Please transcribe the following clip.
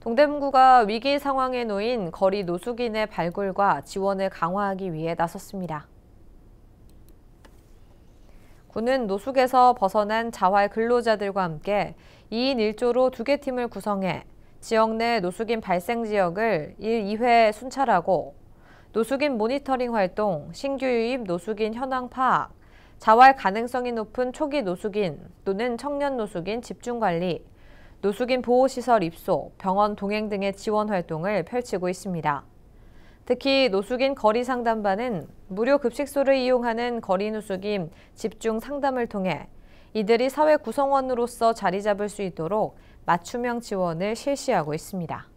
동대문구가 위기 상황에 놓인 거리 노숙인의 발굴과 지원을 강화하기 위해 나섰습니다. 구는 노숙에서 벗어난 자활 근로자들과 함께 2인 1조로 두 개 팀을 구성해 지역 내 노숙인 발생 지역을 1, 2회 순찰하고 노숙인 모니터링 활동, 신규 유입 노숙인 현황 파악, 자활 가능성이 높은 초기 노숙인 또는 청년 노숙인 집중 관리, 노숙인 보호시설 입소, 병원 동행 등의 지원 활동을 펼치고 있습니다. 특히 노숙인 거리 상담반은 무료 급식소를 이용하는 거리 노숙인 집중 상담을 통해 이들이 사회 구성원으로서 자리 잡을 수 있도록 맞춤형 지원을 실시하고 있습니다.